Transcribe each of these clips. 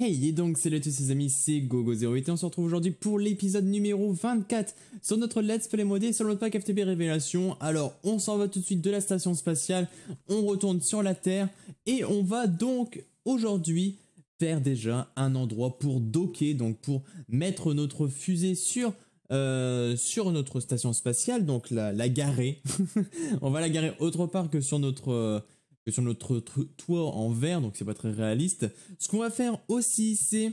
Hey et donc salut à tous les amis, c'est Gogo08 et on se retrouve aujourd'hui pour l'épisode numéro 24 sur notre Let's Play modé sur notre pack FTP Révélation. Alors on s'en va tout de suite de la station spatiale, on retourne sur la Terre et on va donc aujourd'hui faire déjà un endroit pour docker, donc pour mettre notre fusée sur, euh, sur notre station spatiale, donc la, la garer. on va la garer autre part que sur notre... Euh, sur notre toit en verre, donc c'est pas très réaliste. Ce qu'on va faire aussi, c'est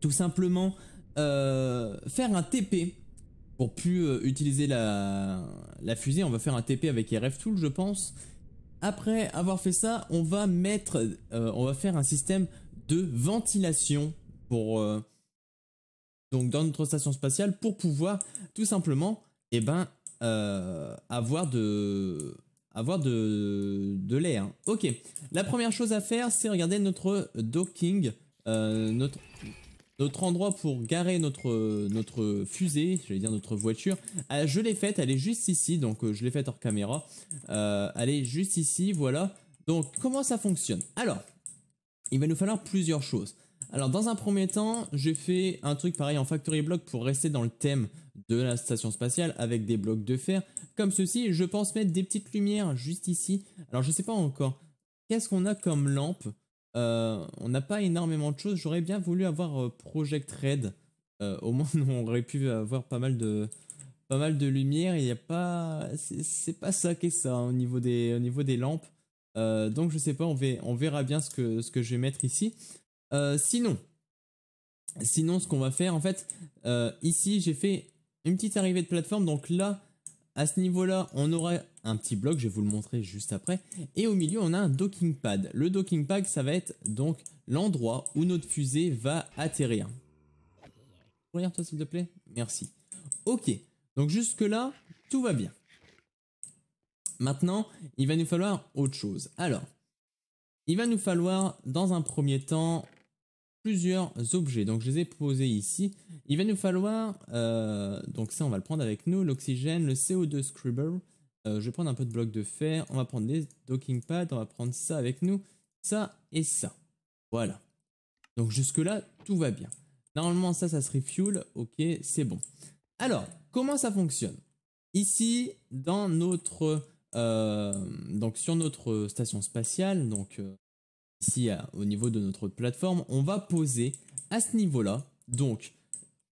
tout simplement euh, faire un TP. Pour plus euh, utiliser la, la fusée, on va faire un TP avec RF Tool, je pense. Après avoir fait ça, on va mettre, euh, on va faire un système de ventilation pour donc dans notre station spatiale pour pouvoir tout simplement, et eh ben, avoir de avoir de, de hein. Ok, la première chose à faire, c'est regarder notre docking, euh, notre, notre endroit pour garer notre, notre fusée, j'allais dire notre voiture. Ah, je l'ai faite, elle est juste ici, donc euh, je l'ai faite hors caméra. Euh, elle est juste ici, voilà. Donc, comment ça fonctionne Alors, il va nous falloir plusieurs choses. Alors, dans un premier temps, j'ai fait un truc pareil en Factory Block pour rester dans le thème de la station spatiale avec des blocs de fer comme ceci. Je pense mettre des petites lumières juste ici. Alors je sais pas encore. Qu'est-ce qu'on a comme lampe euh, On n'a pas énormément de choses. J'aurais bien voulu avoir euh, Project Red. Euh, au moins on aurait pu avoir pas mal de pas mal de lumière. Il n'y a pas c'est pas ça qu'est ça hein, au niveau des au niveau des lampes. donc je sais pas. On, on verra bien ce que ce que je vais mettre ici. sinon. Sinon, ce qu'on va faire, en fait, ici, j'ai fait une petite arrivée de plateforme. Donc là, à ce niveau-là, on aura un petit bloc, je vais vous le montrer juste après. Et au milieu, on a un docking pad. Le docking pad, ça va être donc l'endroit où notre fusée va atterrir. Regarde-toi s'il te plaît. Merci. Ok, donc jusque-là, tout va bien. Maintenant, il va nous falloir autre chose. Alors, il va nous falloir, dans un premier temps, plusieurs objets. Donc je les ai posés ici. Il va nous falloir, euh, donc ça on va le prendre avec nous, l'oxygène, le CO2 scrubber euh, je vais prendre un peu de bloc de fer, on va prendre des docking pads, on va prendre ça avec nous, ça et ça. Voilà. Donc jusque là, tout va bien. Normalement ça, ça se refuel, ok, c'est bon. Alors, comment ça fonctionne Ici, dans notre, euh, donc sur notre station spatiale, donc ici euh, au niveau de notre plateforme, on va poser à ce niveau-là. Donc,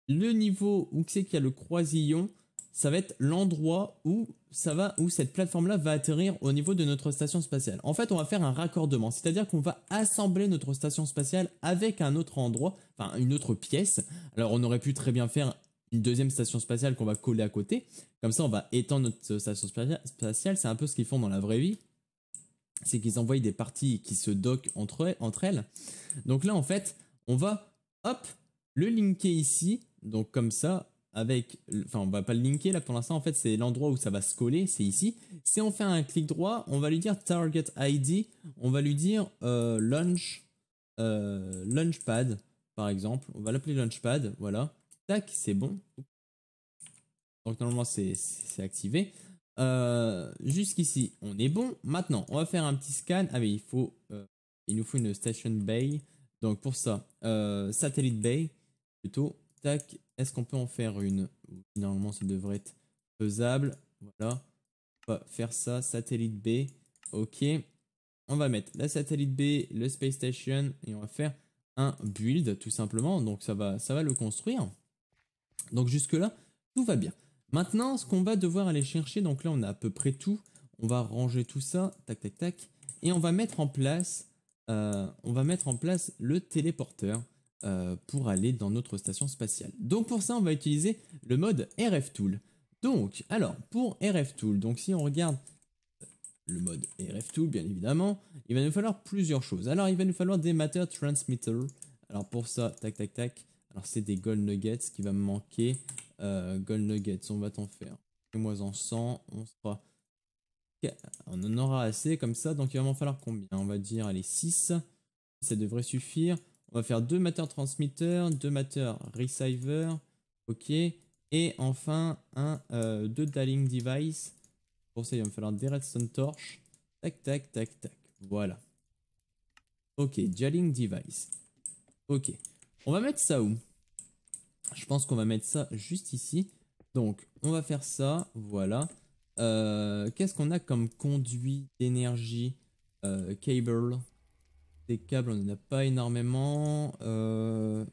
le niveau où c'est qu'il y a le croisillon, ça va être l'endroit où ça va, où cette plateforme-là va atterrir au niveau de notre station spatiale. En fait, on va faire un raccordement, c'est-à-dire qu'on va assembler notre station spatiale avec un autre endroit, enfin une autre pièce. Alors, on aurait pu très bien faire une deuxième station spatiale qu'on va coller à côté. Comme ça, on va étendre notre station spatiale. C'est un peu ce qu'ils font dans la vraie vie c'est qu'ils envoient des parties qui se dockent entre, entre elles. Donc là, en fait, on va, hop, le linker ici, donc comme ça, avec, enfin on va pas le linker là pour l'instant, en fait c'est l'endroit où ça va se coller, c'est ici. Si on fait un clic droit, on va lui dire target ID, on va lui dire euh, launch, euh, launchpad par exemple, on va l'appeler launchpad, voilà, tac, c'est bon. Donc normalement c'est activé. Euh, jusqu'ici, on est bon. Maintenant, on va faire un petit scan. Ah, mais il faut. Euh, il nous faut une station bay. Donc, pour ça, euh, satellite bay, plutôt. Tac. Est-ce qu'on peut en faire une Normalement, ça devrait être faisable. Voilà. On va faire ça. Satellite bay. Ok. On va mettre la satellite bay, le space station. Et on va faire un build, tout simplement. Donc, ça va, ça va le construire. Donc, jusque-là, tout va bien. Maintenant, ce qu'on va devoir aller chercher, donc là on a à peu près tout, on va ranger tout ça, tac tac tac, et on va mettre en place, euh, on va mettre en place le téléporteur euh, pour aller dans notre station spatiale. Donc pour ça, on va utiliser le mode RF Tool. Donc, alors, pour RF Tool, donc si on regarde euh, le mode RF Tool, bien évidemment, il va nous falloir plusieurs choses. Alors, il va nous falloir des Matter Transmitter. Alors pour ça, tac tac tac, alors c'est des Gold Nuggets qui va me manquer. Euh, Gold Nuggets. On va t'en faire. Fais-moi en 100. On sera. On en aura assez comme ça. Donc il va m'en falloir combien On va dire, allez, 6. Ça devrait suffire. On va faire deux matter Transmitter 2 matter receiver. Ok. Et enfin, 2 euh, dialing device. Pour ça, il va me falloir des redstone torches. Tac, tac, tac, tac. Voilà. Ok, dialing device. Ok. On va mettre ça où je pense qu'on va mettre ça juste ici. Donc, on va faire ça, voilà. Euh, qu'est-ce qu'on a comme conduit d'énergie euh, Cable. Des câbles, on n'en a pas énormément. Euh,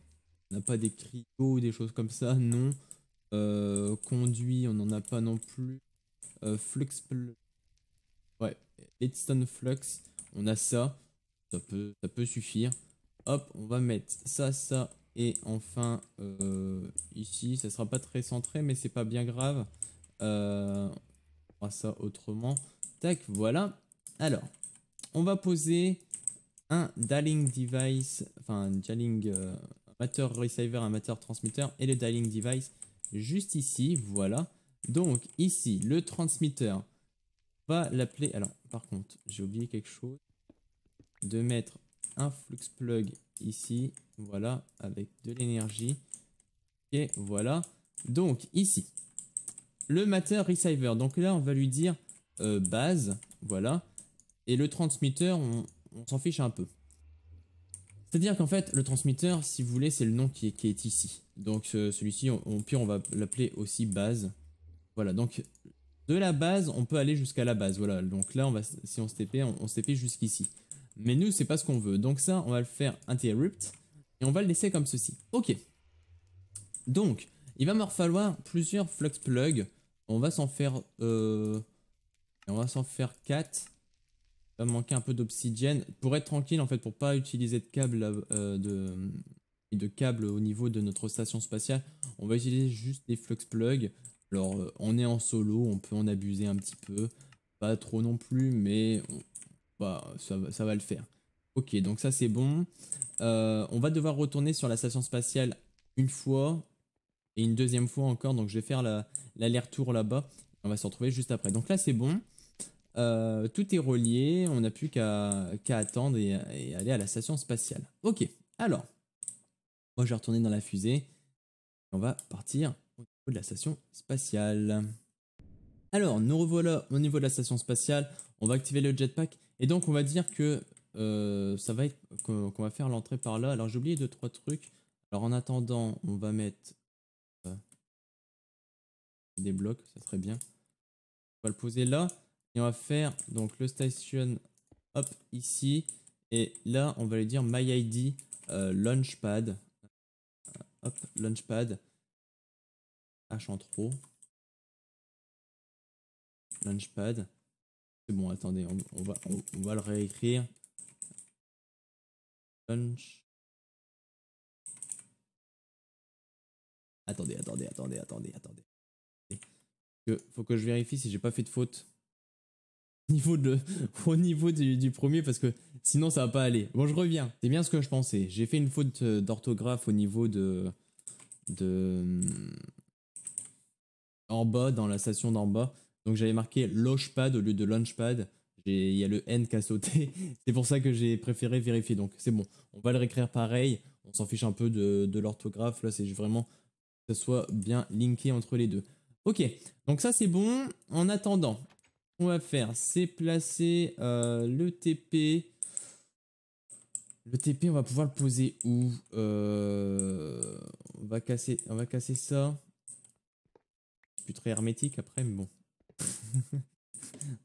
on n'a pas des cryos ou des choses comme ça, non. conduit, on n'en a pas non plus. flux... Ouais, Headstone Flux, on a ça. Ça peut, ça peut suffire. Hop, on va mettre ça, ça et enfin, euh, ici, ça sera pas très centré, mais c'est pas bien grave. Euh, on fera ça autrement. Tac, voilà. Alors, on va poser un dialing device, enfin un dialing amateur euh, receiver, amateur transmitter et le dialing device juste ici, voilà. Donc ici, le transmitter va l'appeler, alors par contre, j'ai oublié quelque chose, de mettre un flux plug ici voilà, avec de l'énergie. Et voilà. Donc ici, le matter receiver. Donc là, on va lui dire euh, base, voilà. Et le transmitter, on, s'en fiche un peu. C'est-à-dire qu'en fait, le transmitter, si vous voulez, c'est le nom qui est, qui est ici. Donc celui-ci, au pire, on va l'appeler aussi base. Voilà, donc de la base, on peut aller jusqu'à la base. Voilà, donc là, on va, si on se TP, on, on se TP jusqu'ici. Mais nous, c'est pas ce qu'on veut. Donc ça, on va le faire interrupt on va le laisser comme ceci. Ok. Donc, il va me falloir plusieurs flux plugs. On va s'en faire... Euh, on va s'en faire 4. va manquer un peu d'oxygène. Pour être tranquille, en fait, pour pas utiliser de câble, euh, de, de au niveau de notre station spatiale, on va utiliser juste des flux plugs. Alors, euh, on est en solo, on peut en abuser un petit peu. Pas trop non plus, mais bah, ça va le faire. Ok, donc ça c'est bon. Euh, on va devoir retourner sur la station spatiale une fois et une deuxième fois encore. Donc je vais faire l'aller-retour là-bas. On va se retrouver juste après. Donc là c'est bon. Euh, tout est relié. On n'a plus qu'à attendre et, aller à la station spatiale. Ok, alors. Moi je vais retourner dans la fusée. On va partir au niveau de la station spatiale. Alors, nous revoilà au niveau de la station spatiale. On va activer le jetpack. Et donc on va dire que euh, ça va être qu'on va faire l'entrée par là. Alors j'ai oublié deux trois trucs. Alors en attendant, on va mettre euh, des blocs, ça serait bien. On va le poser là et on va faire donc le station hop ici et là on va lui dire my ID euh, launchpad hop launchpad H en trop launchpad. C'est bon, attendez, on, va on va le réécrire. Attendez, attendez, attendez, attendez, attendez. faut que je vérifie si j'ai pas fait de faute niveau de, au niveau du, premier parce que sinon ça va pas aller. Bon, je reviens. C'est bien ce que je pensais. J'ai fait une faute euh, d'orthographe au niveau de, de en bas dans la station d'en bas. Donc j'avais marqué launchpad au lieu de launchpad il y a le N qui a sauté. c'est pour ça que j'ai préféré vérifier. Donc c'est bon, on va le réécrire pareil. On s'en fiche un peu de, l'orthographe. Là, c'est vraiment que ça soit bien linké entre les deux. Ok, donc ça c'est bon. En attendant, on va faire, c'est placer euh, le TP. Le TP, on va pouvoir le poser où euh, on, va casser, on va casser ça. C'est plus très hermétique après, mais bon.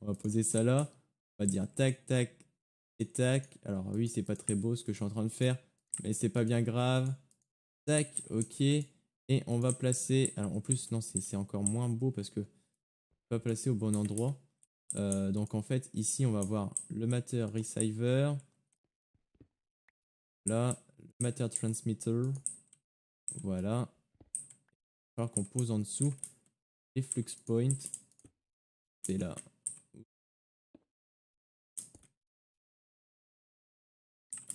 on va poser ça là dire tac, tac et tac. Alors oui, c'est pas très beau ce que je suis en train de faire, mais c'est pas bien grave. Tac, ok. Et on va placer... Alors en plus, non, c'est encore moins beau parce que pas placé au bon endroit. Euh, donc en fait, ici, on va voir le matter receiver. Là, matter transmitter. Voilà. alors qu'on pose en dessous les flux point C'est là,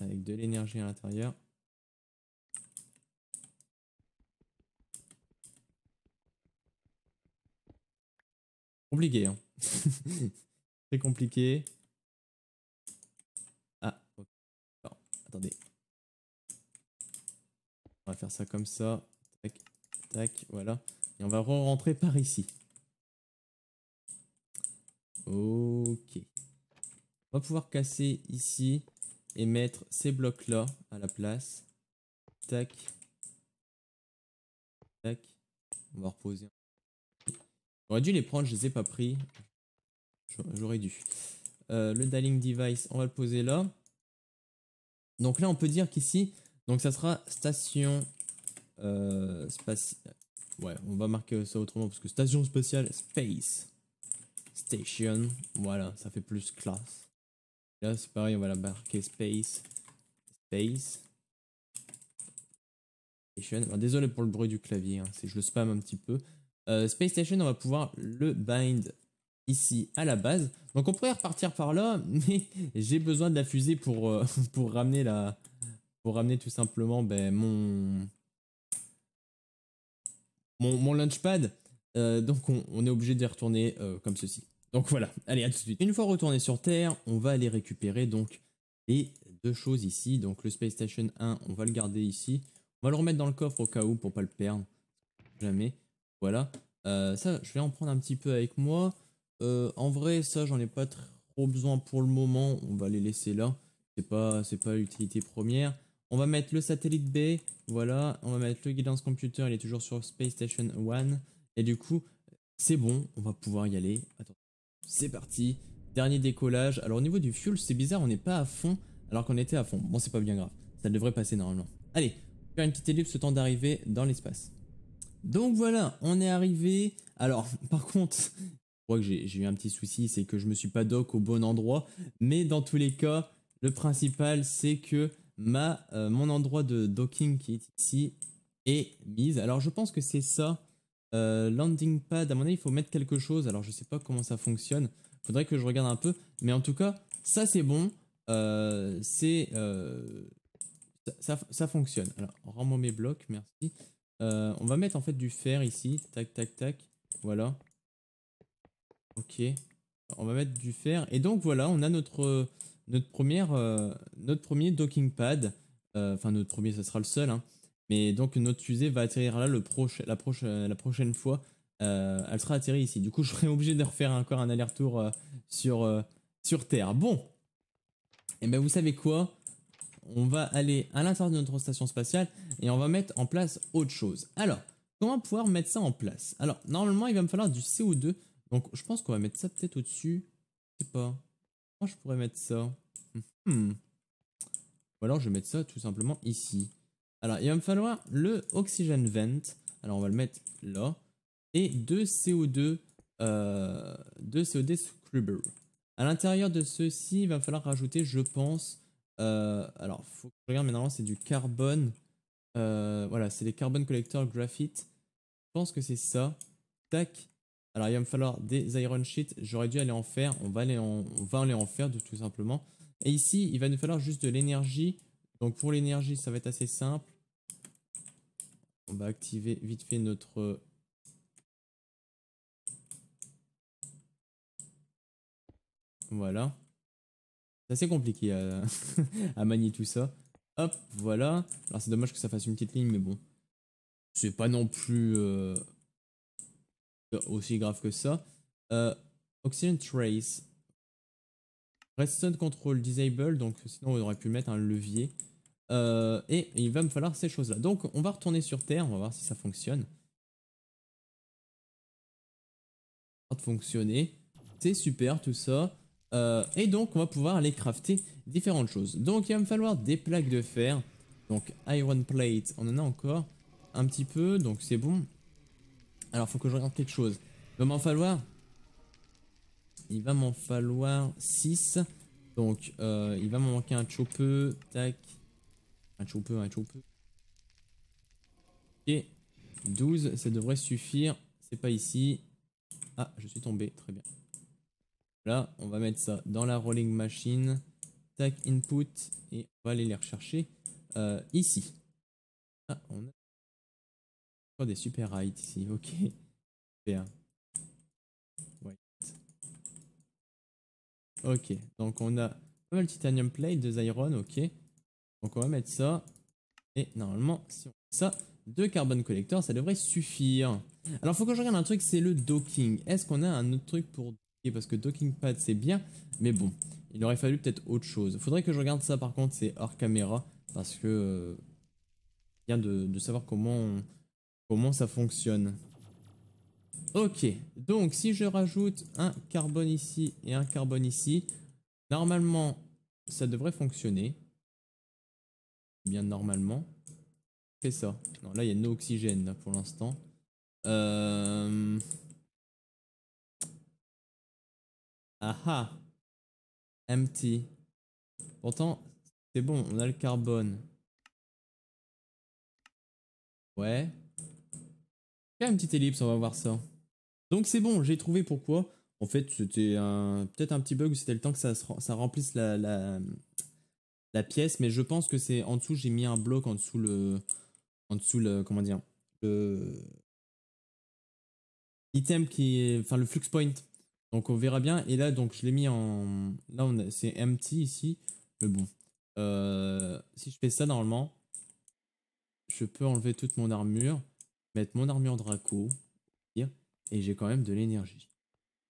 avec de l'énergie à l'intérieur. Compliqué, Très hein. compliqué. Ah, ok. attendez. On va faire ça comme ça. Tac, tac, voilà. Et on va rentrer par ici. Ok. On va pouvoir casser ici mettre ces blocs là à la place. Tac. Tac. On va reposer. J'aurais dû les prendre, je les ai pas pris. J'aurais dû. Euh, le dialing device, on va le poser là. Donc là, on peut dire qu'ici, donc ça sera station euh, Ouais, on va marquer ça autrement parce que station spatiale space station. Voilà, ça fait plus classe. Là, c'est pareil, on va la marquer space. Space. Station. désolé pour le bruit du clavier, hein, je le spam un petit peu. Euh, space Station, on va pouvoir le bind ici à la base. Donc on pourrait repartir par là, mais j'ai besoin de la fusée pour, euh, pour ramener la. Pour ramener tout simplement ben, mon, mon. launchpad. Euh, donc on, est obligé de retourner comme ceci. Donc voilà, allez, à tout de suite. Une fois retourné sur Terre, on va aller récupérer donc les deux choses ici. Donc le Space Station 1, on va le garder ici. On va le remettre dans le coffre au cas où pour pas le perdre. Jamais. Voilà. Euh, ça, je vais en prendre un petit peu avec moi. Euh, en vrai, ça, j'en ai pas trop besoin pour le moment. On va les laisser là. C'est pas, pas l'utilité première. On va mettre le satellite B. Voilà. On va mettre le guidance computer. Il est toujours sur Space Station 1. Et du coup, c'est bon. On va pouvoir y aller. Attends. C'est parti, dernier décollage. Alors au niveau du fuel, c'est bizarre, on n'est pas à fond alors qu'on était à fond. Bon, c'est pas bien grave, ça devrait passer normalement. Allez, faire une petite ellipse le temps d'arriver dans l'espace. Donc voilà, on est arrivé. Alors, par contre, je crois que j'ai eu un petit souci, c'est que je me suis pas doc au bon endroit. Mais dans tous les cas, le principal, c'est que ma, euh, mon endroit de docking qui est ici est mise. Alors je pense que c'est ça euh, landing pad, à mon avis, il faut mettre quelque chose. Alors, je sais pas comment ça fonctionne. Faudrait que je regarde un peu. Mais en tout cas, ça, c'est bon. Euh, c'est... Euh, ça, ça, fonctionne. Alors, rends-moi mes blocs, merci. on va mettre, en fait, du fer ici. Tac, tac, tac. Voilà. Ok. On va mettre du fer. Et donc, voilà, on a notre, notre, première, notre premier docking pad. Enfin, notre premier, ça sera le seul, hein. Et donc notre fusée va atterrir là euh, la, prochaine fois. Euh, elle sera atterrie ici. Du coup, je serai obligé de refaire encore un aller-retour euh, sur, Terre. Bon. Et eh ben vous savez quoi On va aller à l'intérieur de notre station spatiale et on va mettre en place autre chose. Alors, comment pouvoir mettre ça en place Alors, normalement, il va me falloir du CO2. Donc, je pense qu'on va mettre ça peut-être au-dessus. Je sais pas. Comment je pourrais mettre ça. Hmm. Ou alors, je vais mettre ça tout simplement ici. Alors, il va me falloir le oxygen vent. Alors, on va le mettre là. Et deux CO2, deux euh, CO2 scrubber. À l'intérieur de ceux-ci, il va falloir rajouter, je pense, euh, alors, faut que je regarde, mais normalement, c'est du carbone. Euh, voilà, c'est les Carbon collector graphite. Je pense que c'est ça. Tac. Alors, il va me falloir des iron sheets. J'aurais dû aller en faire. On va aller on va aller en faire, tout simplement. Et ici, il va nous falloir juste de l'énergie. Donc, pour l'énergie, ça va être assez simple. On va activer vite fait notre Voilà. C'est assez compliqué à, manier tout ça. Hop, voilà. Alors c'est dommage que ça fasse une petite ligne, mais bon. C'est pas non plus euh, aussi grave que ça. Euh, oxygen Trace. Redstone Control Disable, donc sinon on aurait pu mettre un levier. Euh, et il va me falloir ces choses-là. Donc on va retourner sur Terre, on va voir si ça fonctionne. De fonctionner. C'est super tout ça. Euh, et donc on va pouvoir aller crafter différentes choses. Donc il va me falloir des plaques de fer. Donc iron plate, on en a encore un petit peu, donc c'est bon. Alors faut que je regarde quelque chose. Il va m'en falloir... Il va m'en falloir 6. Donc euh, il va me manquer un chopeux. Tac. Un peu, un peu. Ok. 12, ça devrait suffire. C'est pas ici. Ah, je suis tombé. Très bien. Là, on va mettre ça dans la rolling machine. Tac, input. Et on va aller les rechercher euh, ici. Ah, on a des super heights ici. Ok. Super. Ok. Donc, on a pas titanium plate, deux iron. Ok. Donc on va mettre ça. Et normalement, si on fait ça, deux carbone collector, ça devrait suffire. Alors faut que je regarde un truc, c'est le docking. Est-ce qu'on a un autre truc pour Parce que docking pad c'est bien, mais bon, il aurait fallu peut-être autre chose. Faudrait que je regarde ça par contre, c'est hors caméra, parce que Je euh, bien de, savoir comment, comment ça fonctionne. Ok, donc si je rajoute un carbone ici et un carbone ici, normalement ça devrait fonctionner. Eh bien normalement, fait ça. Non, là, il y a no oxygène pour l'instant. Euh, aha Empty. Pourtant, c'est bon, on a le carbone. Ouais. a une petite ellipse, on va voir ça. Donc c'est bon, j'ai trouvé pourquoi. En fait, c'était peut-être un petit bug c'était le temps que ça, ça remplisse la, la, la pièce, mais je pense que c'est en dessous, j'ai mis un bloc en dessous le. En dessous le. Comment dire Le. Item qui est. Enfin, le flux point. Donc on verra bien. Et là, donc je l'ai mis en. Là, on c'est empty ici. Mais bon. Euh, si je fais ça normalement, je peux enlever toute mon armure, mettre mon armure Draco, et j'ai quand même de l'énergie.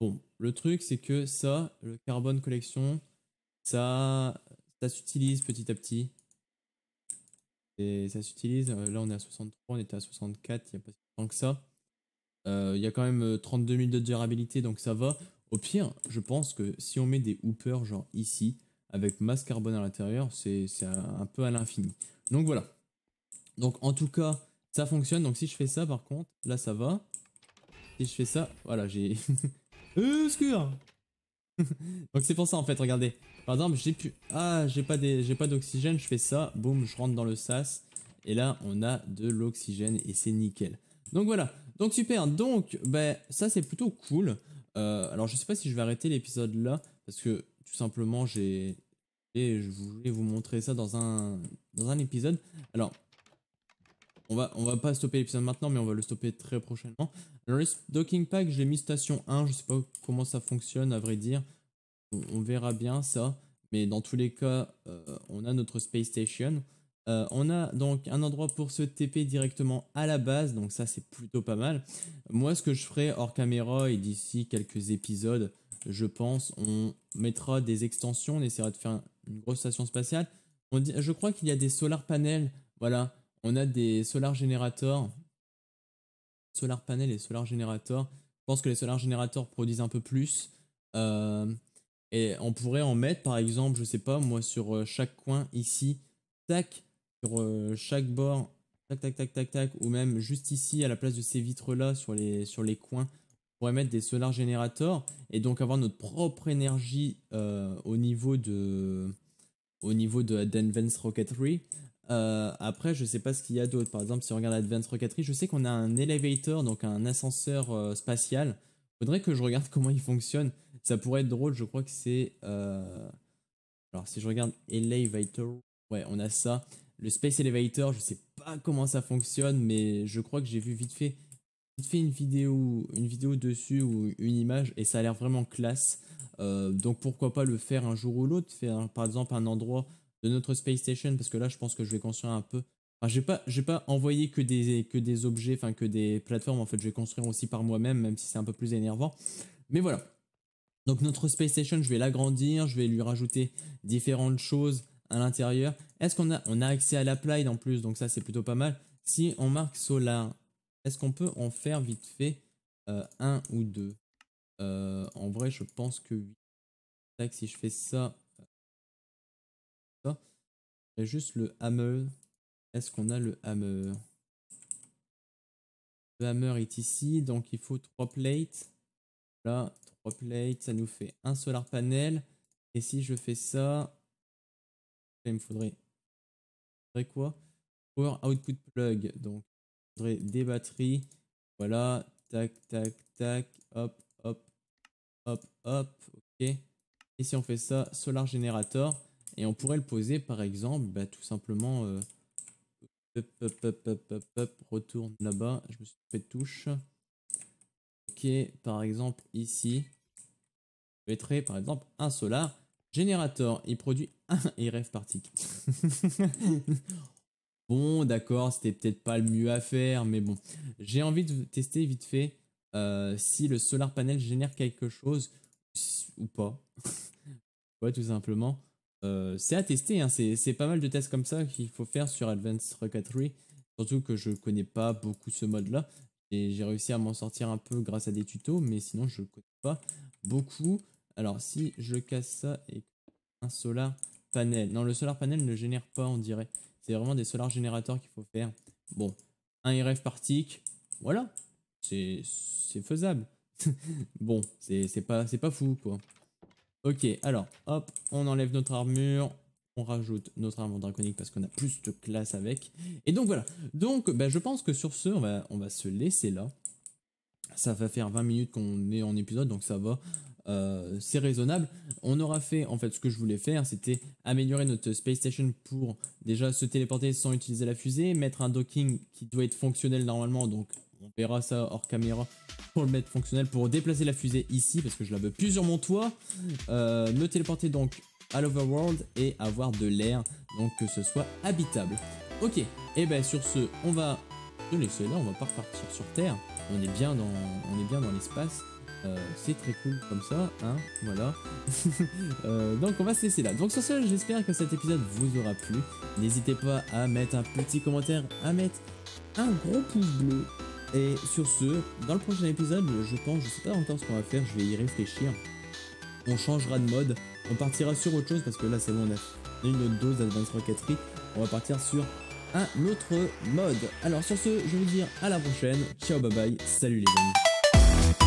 Bon, le truc c'est que ça, le carbone collection, ça s'utilise petit à petit. Et ça s'utilise. Euh, là, on est à 63, on était à 64, il n'y a pas si tant que ça. Euh, il ya y a quand même 32 euh, 000 de durabilité, donc ça va. Au pire, je pense que si on met des hoopers, genre ici, avec masse carbone à l'intérieur, c'est un peu à l'infini. Donc voilà. Donc en tout cas, ça fonctionne. Donc si je fais ça, par contre, là, ça va. Si je fais ça, voilà, j'ai... euh, Donc c'est pour ça en fait, regardez. Par exemple, j'ai pu... Ah, j'ai pas des... j'ai pas d'oxygène, je fais ça, boum, je rentre dans le sas. Et là, on a de l'oxygène et c'est nickel. Donc voilà. Donc super. Donc, ben, ça c'est plutôt cool. Euh, alors je sais pas si je vais arrêter l'épisode là, parce que tout simplement j'ai... Et je voulais vous montrer ça dans un, dans un épisode. Alors, on va, on va pas stopper l'épisode maintenant, mais on va le stopper très prochainement. Le docking pack, je l'ai mis station 1. Je sais pas comment ça fonctionne, à vrai dire. On, verra bien ça. Mais dans tous les cas, euh, on a notre Space Station. Euh, on a donc un endroit pour se TP directement à la base, donc ça c'est plutôt pas mal. Moi ce que je ferai hors caméra et d'ici quelques épisodes, je pense, on mettra des extensions, on essaiera de faire une grosse station spatiale. On dit, je crois qu'il y a des solar panels, voilà, on a des solar générateurs, solar panel et solar générateurs. Je pense que les solar generators produisent un peu plus. Euh, et on pourrait en mettre, par exemple, je sais pas, moi, sur euh, chaque coin ici, tac, sur euh, chaque bord, tac, tac, tac, tac, tac, ou même juste ici, à la place de ces vitres-là, sur les, sur les coins, on pourrait mettre des solar generators et donc avoir notre propre énergie au niveau de au niveau de Rocketry euh, après, je sais pas ce qu'il y a d'autre. Par exemple, si on regarde Advanced Rocketry, je sais qu'on a un elevator, donc un ascenseur euh, spatial. Faudrait que je regarde comment il fonctionne. Ça pourrait être drôle. Je crois que c'est. Euh, alors, si je regarde elevator, ouais, on a ça. Le space elevator, je sais pas comment ça fonctionne, mais je crois que j'ai vu vite fait, vite fait une vidéo, une vidéo dessus ou une image, et ça a l'air vraiment classe. donc pourquoi pas le faire un jour ou l'autre, faire par exemple un endroit de notre space station parce que là je pense que je vais construire un peu j'ai pas j'ai pas envoyé que des que des objets enfin que des plateformes en fait je vais construire aussi par moi-même même si c'est un peu plus énervant mais voilà donc notre space station je vais l'agrandir je vais lui rajouter différentes choses à l'intérieur est-ce qu'on a on a accès à la en plus donc ça c'est plutôt pas mal si on marque solar est-ce qu'on peut en faire vite fait euh, un ou deux euh, en vrai je pense que oui si je fais ça juste le hammer. Est-ce qu'on a le hammer Le hammer est ici, donc il faut trois plates. Là, trois plates, ça nous fait un solar panel. Et si je fais ça, il me faudrait, quoi Power output plug. Donc, il des batteries. Voilà, tac, tac, tac, hop, hop, hop, hop, ok. Et si on fait ça, solar generator, et on pourrait le poser, par exemple, bah, tout simplement... Euh, retourne là-bas. Je me suis fait touche. Ok, par exemple, ici. Je mettrai, par exemple, un solar générateur. Il produit un RF particle. bon, d'accord, c'était peut-être pas le mieux à faire, mais bon. J'ai envie de tester vite fait euh, si le solar panel génère quelque chose ou pas. ouais, tout simplement. Euh, c'est à tester, hein. c'est pas mal de tests comme ça qu'il faut faire sur Advanced Rocketry. Surtout que je connais pas beaucoup ce mode là. Et j'ai réussi à m'en sortir un peu grâce à des tutos, mais sinon je connais pas beaucoup. Alors si je casse ça et un solar panel. Non, le solar panel ne génère pas, on dirait. C'est vraiment des solar générateurs qu'il faut faire. Bon, un RF partic, voilà. C'est faisable. bon, c'est pas, pas fou quoi. Ok, alors, hop, on enlève notre armure, on rajoute notre armure draconique parce qu'on a plus de classe avec. Et donc voilà, donc ben, je pense que sur ce, on va, se laisser là. Ça va faire 20 minutes qu'on est en épisode, donc ça va, euh, c'est raisonnable. On aura fait, en fait, ce que je voulais faire, c'était améliorer notre Space Station pour déjà se téléporter sans utiliser la fusée, mettre un docking qui doit être fonctionnel normalement, donc on verra ça hors caméra pour le mettre fonctionnel, pour déplacer la fusée ici, parce que je la veux plus sur mon toit, euh, me téléporter donc à l'overworld et avoir de l'air, donc que ce soit habitable. Ok, et ben sur ce, on va se laisser là, on va pas repartir sur Terre, on est bien dans, dans l'espace. Euh, c'est très cool comme ça, hein, voilà. Euh, donc on va se laisser là. Donc sur ce, j'espère que cet épisode vous aura plu. N'hésitez pas à mettre un petit commentaire, à mettre un gros pouce bleu et sur ce, dans le prochain épisode, je pense, je sais pas encore ce qu'on va faire, je vais y réfléchir. On changera de mode, on partira sur autre chose parce que là c'est bon, on a une autre dose d'Advance Rocketry. On va partir sur un autre mode. Alors sur ce, je vous dire à la prochaine. Ciao, bye bye, salut les amis.